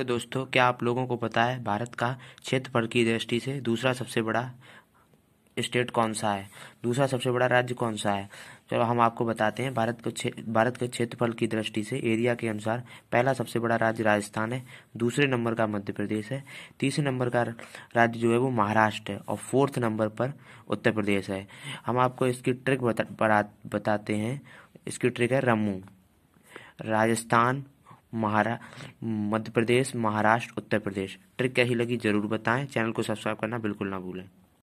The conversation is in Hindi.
हेलो दोस्तों क्या आप लोगों को पता है भारत का क्षेत्रफल की दृष्टि से दूसरा सबसे बड़ा स्टेट कौन सा है दूसरा सबसे बड़ा राज्य कौन सा है चलो हम आपको बताते हैं भारत के भारत के क्षेत्रफल की दृष्टि से एरिया के अनुसार पहला सबसे बड़ा राज्य राजस्थान है दूसरे नंबर का मध्य प्रदेश है तीसरे नंबर का राज्य जो है वो महाराष्ट्र है और फोर्थ नंबर पर उत्तर प्रदेश है हम आपको इसकी ट्रिक बता, बताते हैं इसकी ट्रिक है रमू राजस्थान महारा मध्य प्रदेश महाराष्ट्र उत्तर प्रदेश ट्रिक कैसी लगी ज़रूर बताएं चैनल को सब्सक्राइब करना बिल्कुल ना भूलें